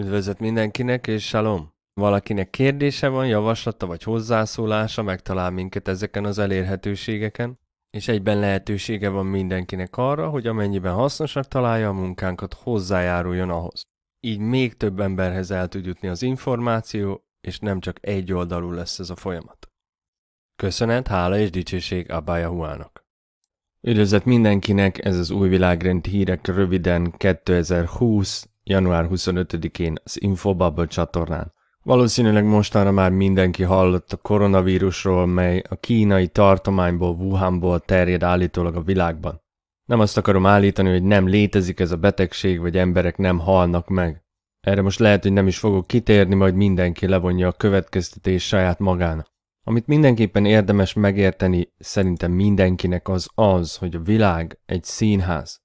Üdvözlet mindenkinek, és salom! Valakinek kérdése van, javaslata vagy hozzászólása, megtalál minket ezeken az elérhetőségeken, és egyben lehetősége van mindenkinek arra, hogy amennyiben hasznosnak találja a munkánkat, hozzájáruljon ahhoz. Így még több emberhez el tud jutni az információ, és nem csak egy oldalú lesz ez a folyamat. Köszönet, hála és dicsőség Abája Huának! Üdvözlet mindenkinek, ez az új világrend hírek röviden 2020 január 25-én az Infobubble csatornán. Valószínűleg mostanra már mindenki hallott a koronavírusról, mely a kínai tartományból, Wuhanból terjed állítólag a világban. Nem azt akarom állítani, hogy nem létezik ez a betegség, vagy emberek nem halnak meg. Erre most lehet, hogy nem is fogok kitérni, majd mindenki levonja a következtetés saját magán. Amit mindenképpen érdemes megérteni szerintem mindenkinek az az, hogy a világ egy színház.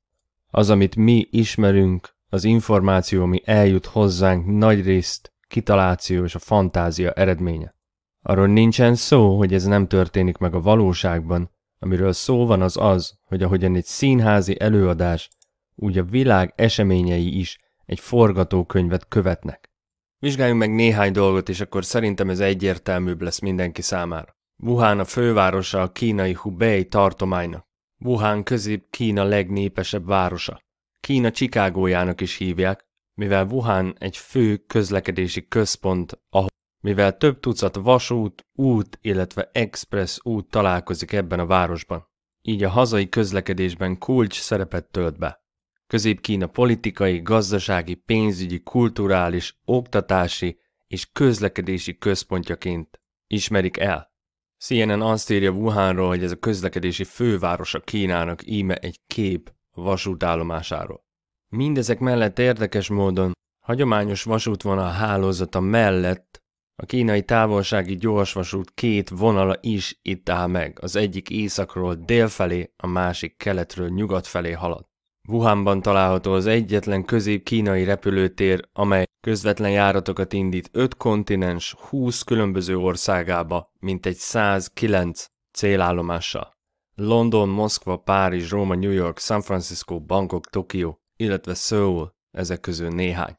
Az, amit mi ismerünk, az információ, ami eljut hozzánk, nagyrészt kitaláció és a fantázia eredménye. Arról nincsen szó, hogy ez nem történik meg a valóságban, amiről szó van az az, hogy ahogyan egy színházi előadás, úgy a világ eseményei is egy forgatókönyvet követnek. Vizsgáljunk meg néhány dolgot, és akkor szerintem ez egyértelműbb lesz mindenki számára. Wuhan a fővárosa a kínai Hubei tartománynak. Wuhan közép-Kína legnépesebb városa. Kína Csikágójának is hívják, mivel Wuhan egy fő közlekedési központ, ahol mivel több tucat vasút, út, illetve express út találkozik ebben a városban. Így a hazai közlekedésben kulcs szerepet tölt be. Közép-Kína politikai, gazdasági, pénzügyi, kulturális, oktatási és közlekedési központjaként ismerik el. CNN azt írja Wuhanról, hogy ez a közlekedési fővárosa Kínának íme egy kép, vasútállomásáról. Mindezek mellett érdekes módon hagyományos vasútvonal hálózata mellett a kínai távolsági gyorsvasút két vonala is itt áll meg, az egyik északról dél felé, a másik keletről nyugat felé halad. Wuhanban található az egyetlen közép-kínai repülőtér, amely közvetlen járatokat indít 5 kontinens 20 különböző országába, mint egy 109 célállomással. London, Moszkva, Párizs, Róma, New York, San Francisco, Bangkok, Tokió, illetve Seoul, ezek közül néhány.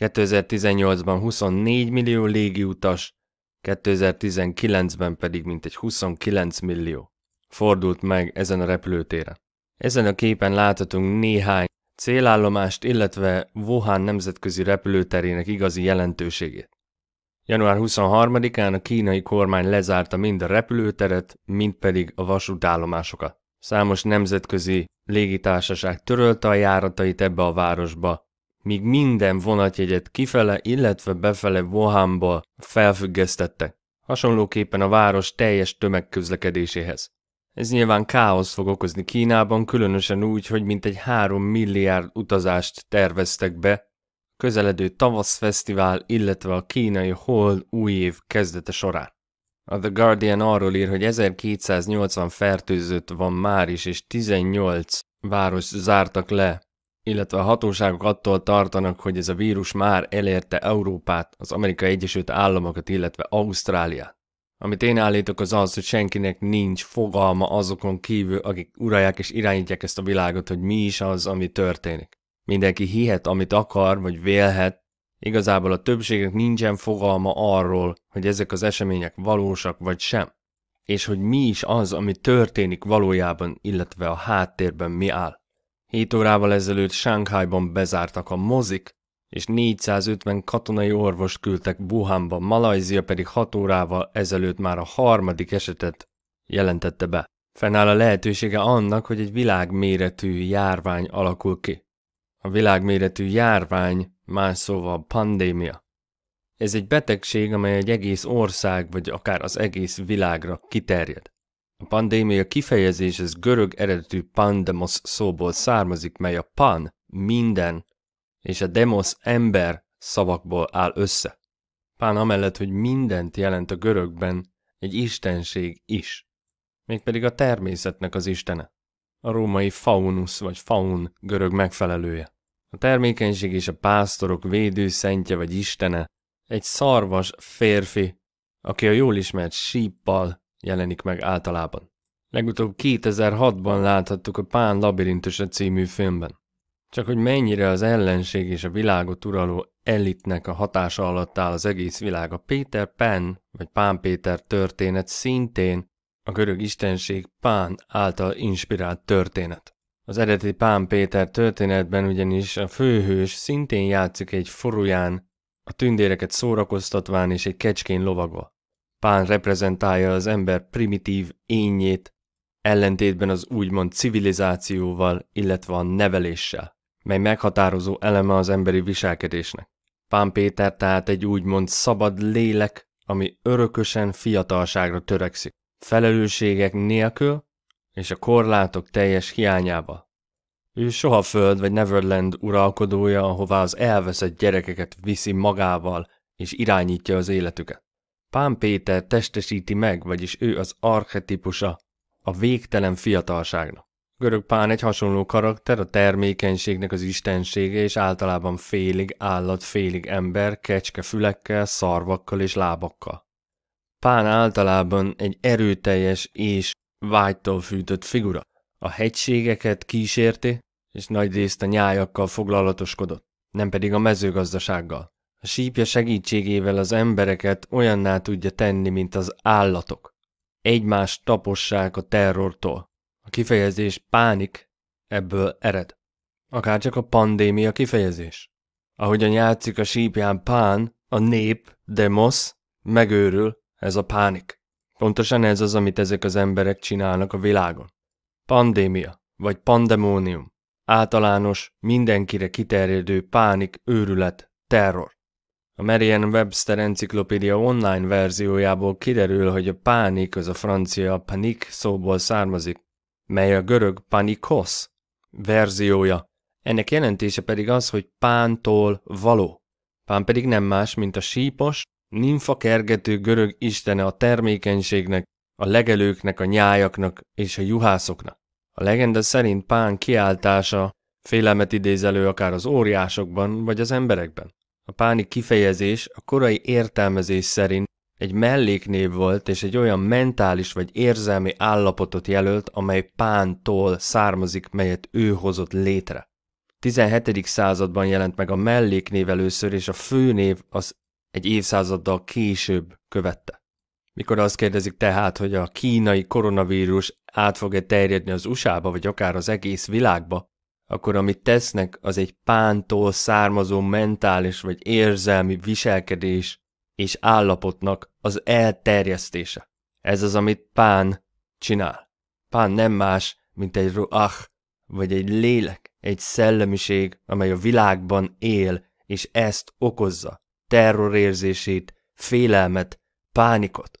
2018-ban 24 millió légiutas, 2019-ben pedig mintegy 29 millió fordult meg ezen a repülőtéren. Ezen a képen láthatunk néhány célállomást, illetve Wuhan nemzetközi repülőterének igazi jelentőségét. Január 23-án a kínai kormány lezárta mind a repülőteret, mind pedig a vasútállomásokat. Számos nemzetközi légitársaság törölte a járatait ebbe a városba, míg minden vonatjegyet kifele, illetve befele Wuhanba felfüggesztette, hasonlóképpen a város teljes tömegközlekedéséhez. Ez nyilván káosz fog okozni Kínában, különösen úgy, hogy mintegy 3 milliárd utazást terveztek be, közeledő tavaszfesztivál, illetve a kínai Hold új év kezdete során. A The Guardian arról ír, hogy 1280 fertőzött van már is, és 18 város zártak le, illetve a hatóságok attól tartanak, hogy ez a vírus már elérte Európát, az Amerikai Egyesült Államokat, illetve Ausztráliát. Amit én állítok az az, hogy senkinek nincs fogalma azokon kívül, akik uralják és irányítják ezt a világot, hogy mi is az, ami történik mindenki hihet, amit akar, vagy vélhet, igazából a többségnek nincsen fogalma arról, hogy ezek az események valósak vagy sem, és hogy mi is az, ami történik valójában, illetve a háttérben mi áll. 7 órával ezelőtt Sánkhájban bezártak a mozik, és 450 katonai orvost küldtek Wuhanba, Malajzia pedig 6 órával ezelőtt már a harmadik esetet jelentette be. Fennáll a lehetősége annak, hogy egy világméretű járvány alakul ki a világméretű járvány, más szóval pandémia. Ez egy betegség, amely egy egész ország vagy akár az egész világra kiterjed. A pandémia kifejezés ez görög eredetű pandemos szóból származik, mely a pan, minden, és a demos ember szavakból áll össze. Pán amellett, hogy mindent jelent a görögben, egy istenség is. Mégpedig a természetnek az istene. A római faunus vagy faun görög megfelelője. A termékenység és a pásztorok védőszentje vagy istene egy szarvas férfi, aki a jól ismert síppal jelenik meg általában. Legutóbb 2006-ban láthattuk a Pán labirintusa című filmben. Csak hogy mennyire az ellenség és a világot uraló elitnek a hatása alatt áll az egész világ, a Péter Pan vagy Pán Péter történet szintén a görög istenség Pán által inspirált történet. Az eredeti Pán Péter történetben ugyanis a főhős szintén játszik egy foruján, a tündéreket szórakoztatván és egy kecskén lovagol. Pán reprezentálja az ember primitív ényét, ellentétben az úgymond civilizációval, illetve a neveléssel, mely meghatározó eleme az emberi viselkedésnek. Pán Péter tehát egy úgymond szabad lélek, ami örökösen fiatalságra törekszik. Felelősségek nélkül, és a korlátok teljes hiányába. Ő soha föld vagy Neverland uralkodója, ahová az elveszett gyerekeket viszi magával és irányítja az életüket. Pán Péter testesíti meg, vagyis ő az archetipusa a végtelen fiatalságnak. Görög Pán egy hasonló karakter, a termékenységnek az istensége, és általában félig állat, félig ember, kecske fülekkel, szarvakkal és lábakkal. Pán általában egy erőteljes és vágytól fűtött figura. A hegységeket kísérti, és nagy részt a nyájakkal foglalatoskodott, nem pedig a mezőgazdasággal. A sípja segítségével az embereket olyanná tudja tenni, mint az állatok. Egymást tapossák a terrortól. A kifejezés pánik ebből ered. Akárcsak a pandémia kifejezés. Ahogyan játszik a sípján pán, a nép, demosz, megőrül ez a pánik. Pontosan ez az, amit ezek az emberek csinálnak a világon. Pandémia, vagy pandemónium. Általános, mindenkire kiterjedő pánik, őrület, terror. A Merriam-Webster enciklopédia online verziójából kiderül, hogy a pánik az a francia panik szóból származik, mely a görög panikos verziója. Ennek jelentése pedig az, hogy pántól való. Pán pedig nem más, mint a sípos, Ninfa kergető görög istene a termékenységnek, a legelőknek, a nyájaknak és a juhászoknak. A legenda szerint Pán kiáltása félelmet idéz elő akár az óriásokban vagy az emberekben. A páni kifejezés a korai értelmezés szerint egy melléknév volt és egy olyan mentális vagy érzelmi állapotot jelölt, amely pántól származik, melyet ő hozott létre. 17. században jelent meg a melléknév először, és a főnév az egy évszázaddal később követte. Mikor azt kérdezik tehát, hogy a kínai koronavírus át fog-e terjedni az USA-ba, vagy akár az egész világba, akkor amit tesznek, az egy pántól származó mentális vagy érzelmi viselkedés és állapotnak az elterjesztése. Ez az, amit pán csinál. Pán nem más, mint egy ruach, vagy egy lélek, egy szellemiség, amely a világban él, és ezt okozza terrorérzését, félelmet, pánikot.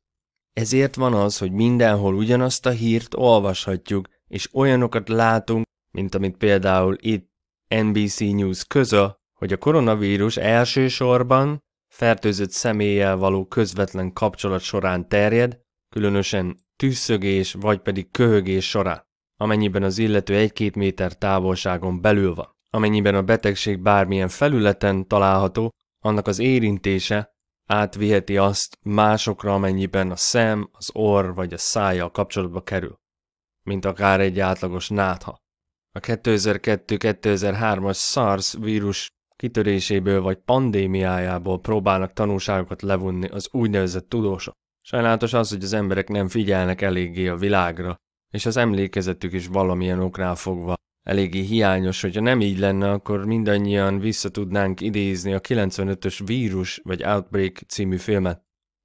Ezért van az, hogy mindenhol ugyanazt a hírt olvashatjuk, és olyanokat látunk, mint amit például itt NBC News közö, hogy a koronavírus elsősorban fertőzött személlyel való közvetlen kapcsolat során terjed, különösen tűszögés vagy pedig köhögés során, amennyiben az illető egy-két méter távolságon belül van, amennyiben a betegség bármilyen felületen található, annak az érintése átviheti azt másokra, amennyiben a szem, az orr vagy a szája kapcsolatba kerül, mint akár egy átlagos nátha. A 2002-2003-as SARS vírus kitöréséből vagy pandémiájából próbálnak tanulságokat levonni az úgynevezett tudósok. Sajnálatos az, hogy az emberek nem figyelnek eléggé a világra, és az emlékezetük is valamilyen oknál fogva eléggé hiányos, hogyha nem így lenne, akkor mindannyian vissza tudnánk idézni a 95-ös Vírus vagy Outbreak című filmet.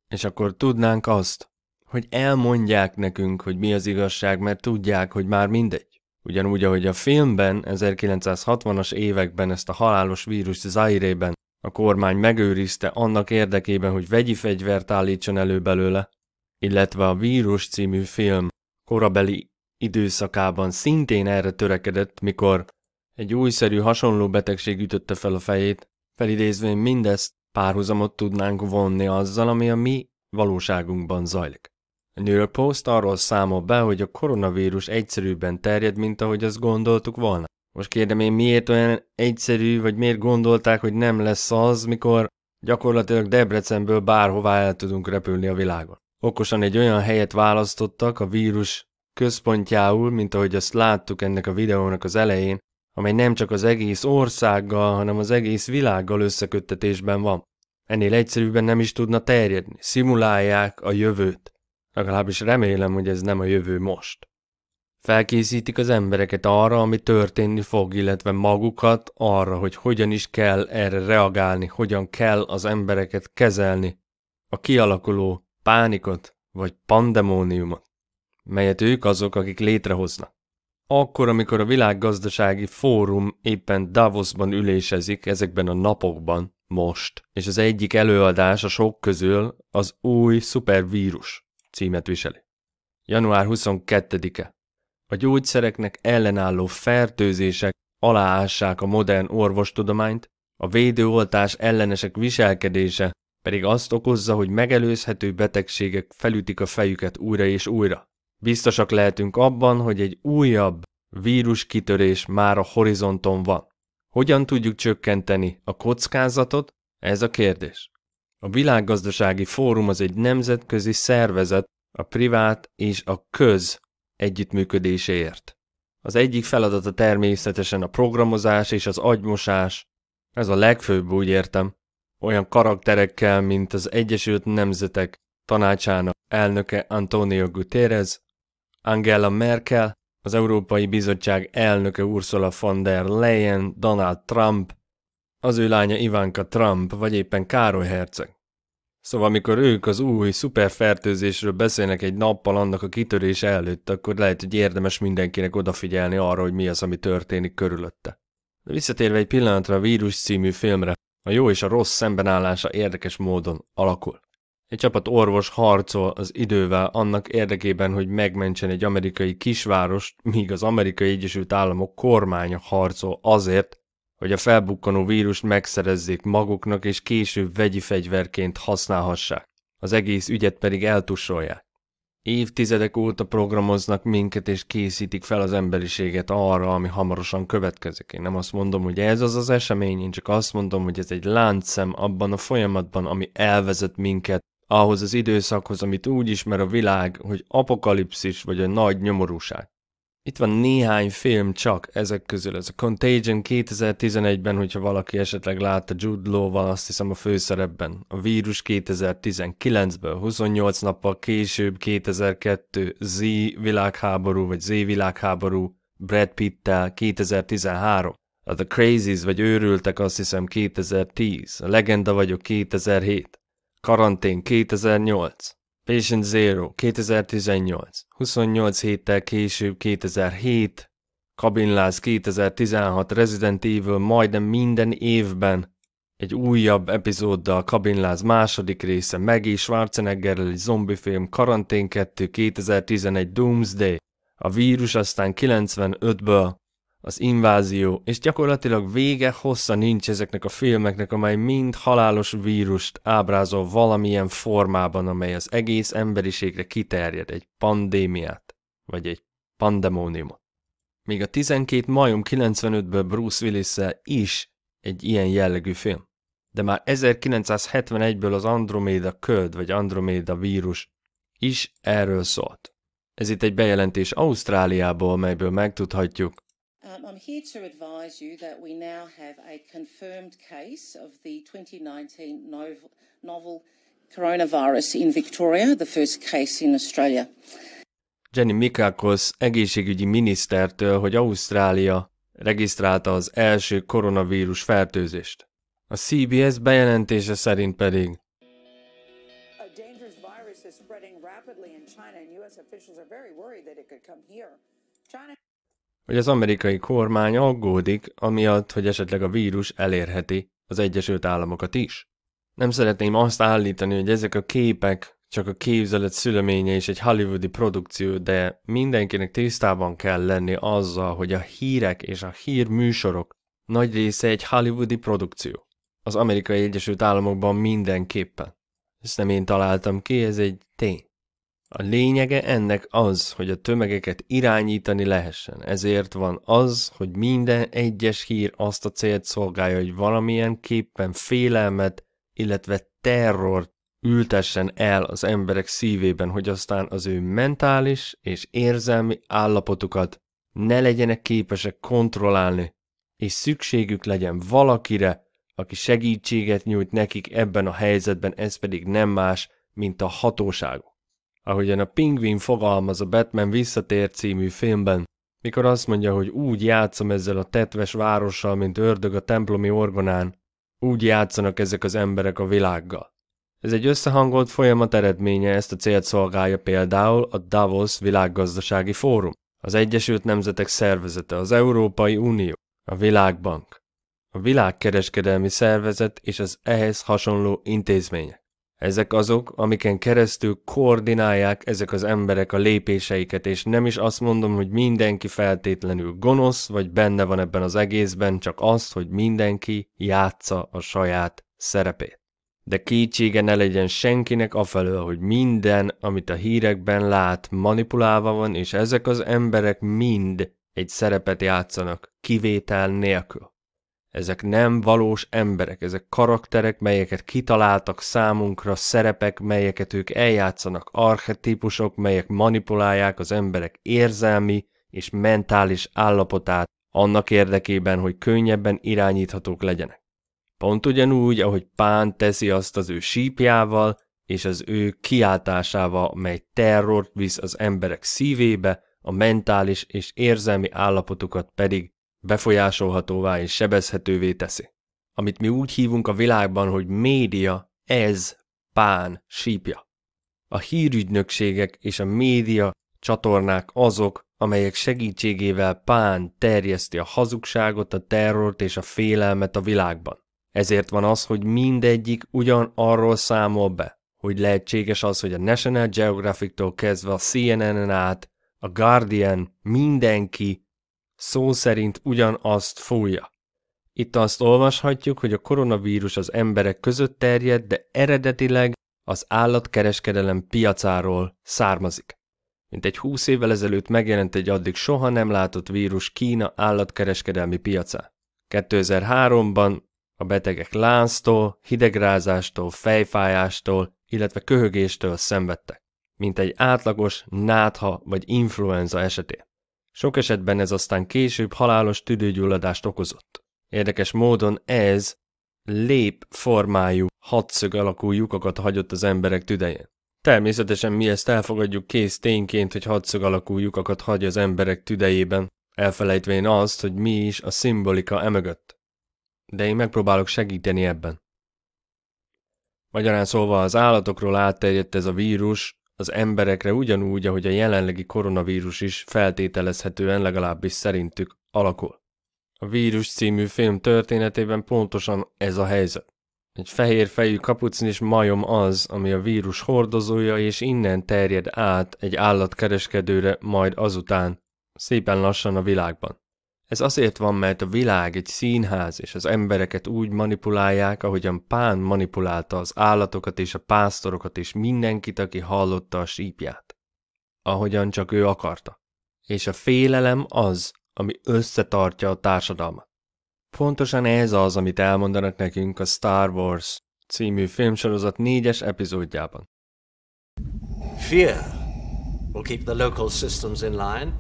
És akkor tudnánk azt, hogy elmondják nekünk, hogy mi az igazság, mert tudják, hogy már mindegy. Ugyanúgy, ahogy a filmben, 1960-as években ezt a halálos vírus Zairében a kormány megőrizte annak érdekében, hogy vegyi fegyvert állítson elő belőle, illetve a Vírus című film korabeli időszakában szintén erre törekedett, mikor egy újszerű hasonló betegség ütötte fel a fejét, felidézvén mindezt párhuzamot tudnánk vonni azzal, ami a mi valóságunkban zajlik. A New York Post arról számol be, hogy a koronavírus egyszerűbben terjed, mint ahogy azt gondoltuk volna. Most kérdem én, miért olyan egyszerű, vagy miért gondolták, hogy nem lesz az, mikor gyakorlatilag Debrecenből bárhová el tudunk repülni a világon. Okosan egy olyan helyet választottak a vírus központjául, mint ahogy azt láttuk ennek a videónak az elején, amely nem csak az egész országgal, hanem az egész világgal összeköttetésben van. Ennél egyszerűbben nem is tudna terjedni, szimulálják a jövőt. Legalábbis remélem, hogy ez nem a jövő most. Felkészítik az embereket arra, ami történni fog, illetve magukat arra, hogy hogyan is kell erre reagálni, hogyan kell az embereket kezelni, a kialakuló pánikot vagy pandemóniumot melyet ők azok, akik létrehoznak. Akkor, amikor a világgazdasági fórum éppen Davosban ülésezik ezekben a napokban, most, és az egyik előadás a sok közül az új szupervírus címet viseli. Január 22-e. A gyógyszereknek ellenálló fertőzések aláássák a modern orvostudományt, a védőoltás ellenesek viselkedése pedig azt okozza, hogy megelőzhető betegségek felütik a fejüket újra és újra. Biztosak lehetünk abban, hogy egy újabb víruskitörés már a horizonton van. Hogyan tudjuk csökkenteni a kockázatot? Ez a kérdés. A Világgazdasági Fórum az egy nemzetközi szervezet a privát és a köz együttműködéséért. Az egyik feladata természetesen a programozás és az agymosás. Ez a legfőbb, úgy értem. Olyan karakterekkel, mint az Egyesült Nemzetek tanácsának elnöke Antonio Guterres, Angela Merkel, az Európai Bizottság elnöke Ursula von der Leyen, Donald Trump, az ő lánya Ivanka Trump, vagy éppen Károly Herceg. Szóval amikor ők az új szuperfertőzésről beszélnek egy nappal annak a kitörése előtt, akkor lehet, hogy érdemes mindenkinek odafigyelni arra, hogy mi az, ami történik körülötte. De visszatérve egy pillanatra a vírus című filmre, a jó és a rossz szembenállása érdekes módon alakul. Egy csapat orvos harcol az idővel annak érdekében, hogy megmentsen egy amerikai kisvárost, míg az amerikai Egyesült Államok kormánya harcol azért, hogy a felbukkanó vírust megszerezzék maguknak, és később vegyi fegyverként használhassák. Az egész ügyet pedig eltusolják. Évtizedek óta programoznak minket, és készítik fel az emberiséget arra, ami hamarosan következik. Én nem azt mondom, hogy ez az az esemény, én csak azt mondom, hogy ez egy láncszem abban a folyamatban, ami elvezet minket ahhoz az időszakhoz, amit úgy ismer a világ, hogy apokalipszis vagy a nagy nyomorúság. Itt van néhány film csak ezek közül. Ez a Contagion 2011-ben, hogyha valaki esetleg látta Jude Law-val, azt hiszem a főszerepben. A Vírus 2019-ből, 28 nappal később 2002 Z világháború vagy Z világháború Brad Pitt-tel 2013. A The Crazies vagy Őrültek azt hiszem 2010. A Legenda vagyok 2007. Karantén 2008. Patient Zero 2018. 28 héttel később 2007. Kabinláz 2016 Resident Evil majdnem minden évben egy újabb epizóddal Kabinláz második része Megi Schwarzeneggerrel egy zombifilm Karantén 2 2011 Doomsday. A vírus aztán 95-ből az invázió, és gyakorlatilag vége hossza nincs ezeknek a filmeknek, amely mind halálos vírust ábrázol valamilyen formában, amely az egész emberiségre kiterjed, egy pandémiát, vagy egy pandemóniumot. Még a 12 majom 95-ből Bruce willis is egy ilyen jellegű film. De már 1971-ből az Andromeda köd, vagy Andromeda vírus is erről szólt. Ez itt egy bejelentés Ausztráliából, melyből megtudhatjuk, Um, I'm here to advise you that we now have a confirmed case of the 2019 novel, novel coronavirus in Victoria, the first case in Australia. Jenny Mikakos egészségügyi minisztertől, hogy Ausztrália regisztrálta az első koronavírus fertőzést. A CBS bejelentése szerint pedig A dangerous virus is spreading rapidly in China and US officials are very worried that it could come here. China hogy az amerikai kormány aggódik, amiatt, hogy esetleg a vírus elérheti az Egyesült Államokat is. Nem szeretném azt állítani, hogy ezek a képek csak a képzelet szüleménye és egy hollywoodi produkció, de mindenkinek tisztában kell lenni azzal, hogy a hírek és a hírműsorok nagy része egy hollywoodi produkció. Az amerikai Egyesült Államokban mindenképpen. Ezt nem én találtam ki, ez egy tény. A lényege ennek az, hogy a tömegeket irányítani lehessen. Ezért van az, hogy minden egyes hír azt a célt szolgálja, hogy valamilyen képpen félelmet, illetve terrort ültessen el az emberek szívében, hogy aztán az ő mentális és érzelmi állapotukat ne legyenek képesek kontrollálni, és szükségük legyen valakire, aki segítséget nyújt nekik ebben a helyzetben, ez pedig nem más, mint a hatóságok ahogyan a pingvin fogalmaz a Batman visszatér című filmben, mikor azt mondja, hogy úgy játszom ezzel a tetves várossal, mint ördög a templomi orgonán, úgy játszanak ezek az emberek a világgal. Ez egy összehangolt folyamat eredménye, ezt a célt szolgálja például a Davos Világgazdasági Fórum, az Egyesült Nemzetek Szervezete, az Európai Unió, a Világbank, a Világkereskedelmi Szervezet és az ehhez hasonló intézmények. Ezek azok, amiken keresztül koordinálják ezek az emberek a lépéseiket, és nem is azt mondom, hogy mindenki feltétlenül gonosz, vagy benne van ebben az egészben, csak az, hogy mindenki játsza a saját szerepét. De kétsége ne legyen senkinek afelől, hogy minden, amit a hírekben lát, manipulálva van, és ezek az emberek mind egy szerepet játszanak, kivétel nélkül. Ezek nem valós emberek, ezek karakterek, melyeket kitaláltak számunkra, szerepek, melyeket ők eljátszanak, archetípusok, melyek manipulálják az emberek érzelmi és mentális állapotát annak érdekében, hogy könnyebben irányíthatók legyenek. Pont ugyanúgy, ahogy Pán teszi azt az ő sípjával és az ő kiáltásával, mely terrort visz az emberek szívébe, a mentális és érzelmi állapotukat pedig befolyásolhatóvá és sebezhetővé teszi. Amit mi úgy hívunk a világban, hogy média, ez pán sípja. A hírügynökségek és a média csatornák azok, amelyek segítségével pán terjeszti a hazugságot, a terrort és a félelmet a világban. Ezért van az, hogy mindegyik ugyan arról számol be, hogy lehetséges az, hogy a National Geographic-tól kezdve a CNN-en át, a Guardian, mindenki szó szerint ugyanazt fújja. Itt azt olvashatjuk, hogy a koronavírus az emberek között terjed, de eredetileg az állatkereskedelem piacáról származik. Mint egy húsz évvel ezelőtt megjelent egy addig soha nem látott vírus Kína állatkereskedelmi piacán. 2003-ban a betegek láztól, hidegrázástól, fejfájástól, illetve köhögéstől szenvedtek, mint egy átlagos nátha vagy influenza esetén. Sok esetben ez aztán később halálos tüdőgyulladást okozott. Érdekes módon ez lép formájú, hatszög alakú lyukakat hagyott az emberek tüdején. Természetesen mi ezt elfogadjuk kész tényként, hogy hadszög alakú lyukakat hagy az emberek tüdejében, elfelejtvén azt, hogy mi is a szimbolika emögött. De én megpróbálok segíteni ebben. Magyarán szólva az állatokról átterjedt ez a vírus, az emberekre ugyanúgy, ahogy a jelenlegi koronavírus is feltételezhetően legalábbis szerintük alakul. A vírus című film történetében pontosan ez a helyzet. Egy fehér fejű kapucnis majom az, ami a vírus hordozója, és innen terjed át egy állatkereskedőre, majd azután, szépen lassan a világban. Ez azért van, mert a világ egy színház, és az embereket úgy manipulálják, ahogyan Pán manipulálta az állatokat és a pásztorokat és mindenkit, aki hallotta a sípját. Ahogyan csak ő akarta. És a félelem az, ami összetartja a társadalmat. Pontosan ez az, amit elmondanak nekünk a Star Wars című filmsorozat négyes epizódjában. Fear will keep the local systems in line.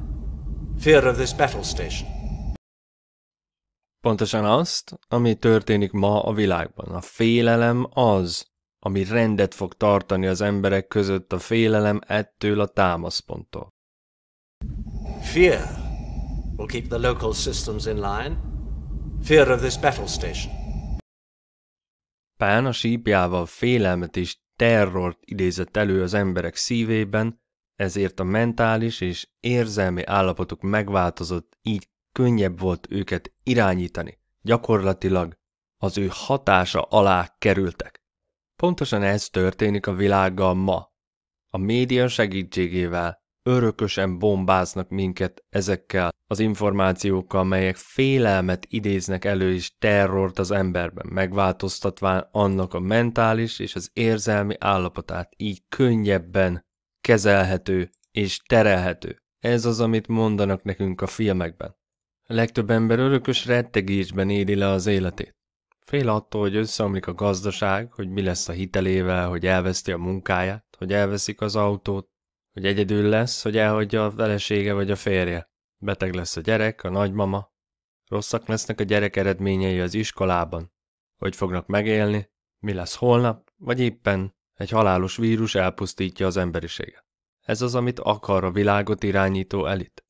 Fear of this battle station. Pontosan azt, ami történik ma a világban. A félelem az, ami rendet fog tartani az emberek között, a félelem ettől a támaszponttól. Fear will keep the local systems in line. Fear of this battle station. Pán a sípjával félelmet és terrort idézett elő az emberek szívében, ezért a mentális és érzelmi állapotuk megváltozott, így könnyebb volt őket irányítani, gyakorlatilag az ő hatása alá kerültek. Pontosan ez történik a világgal ma. A média segítségével örökösen bombáznak minket ezekkel az információkkal, melyek félelmet idéznek elő és terrort az emberben, megváltoztatván annak a mentális és az érzelmi állapotát, így könnyebben kezelhető és terelhető. Ez az, amit mondanak nekünk a filmekben. A legtöbb ember örökös rettegésben éli le az életét. Fél attól, hogy összeomlik a gazdaság, hogy mi lesz a hitelével, hogy elveszti a munkáját, hogy elveszik az autót, hogy egyedül lesz, hogy elhagyja a felesége vagy a férje. Beteg lesz a gyerek, a nagymama. Rosszak lesznek a gyerek eredményei az iskolában. Hogy fognak megélni, mi lesz holnap, vagy éppen egy halálos vírus elpusztítja az emberiséget. Ez az, amit akar a világot irányító elit.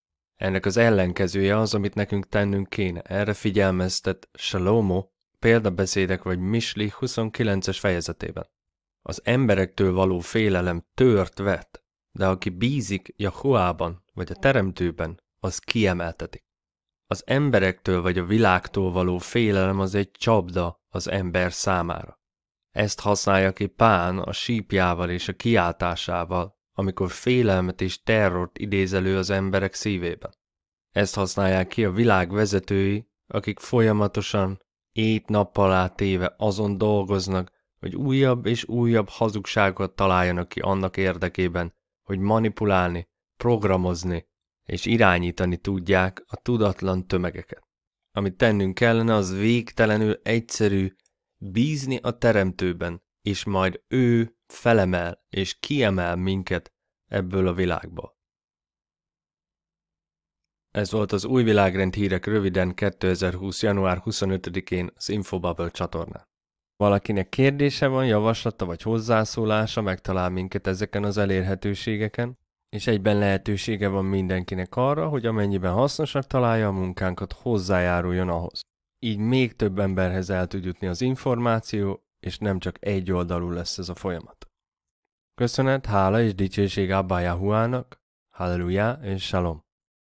Ennek az ellenkezője az, amit nekünk tennünk kéne. Erre figyelmeztet Salomo példabeszédek vagy Misli 29-es fejezetében. Az emberektől való félelem tört vett, de aki bízik Jahuában vagy a Teremtőben, az kiemeltetik. Az emberektől vagy a világtól való félelem az egy csapda az ember számára. Ezt használja ki Pán a sípjával és a kiáltásával, amikor félelmet és terrort idéz elő az emberek szívében. Ezt használják ki a világ vezetői, akik folyamatosan, ét nappal át éve azon dolgoznak, hogy újabb és újabb hazugságokat találjanak ki annak érdekében, hogy manipulálni, programozni és irányítani tudják a tudatlan tömegeket. Amit tennünk kellene, az végtelenül egyszerű, bízni a teremtőben, és majd ő felemel és kiemel minket ebből a világba. Ez volt az új világrend hírek röviden 2020. január 25-én az Infobubble csatorna. Valakinek kérdése van, javaslata vagy hozzászólása, megtalál minket ezeken az elérhetőségeken, és egyben lehetősége van mindenkinek arra, hogy amennyiben hasznosak találja a munkánkat, hozzájáruljon ahhoz. Így még több emberhez el tud jutni az információ, és nem csak egy oldalú lesz ez a folyamat. Köszönet, hála és dicsőség Abba Yahuának, Halleluja és Shalom!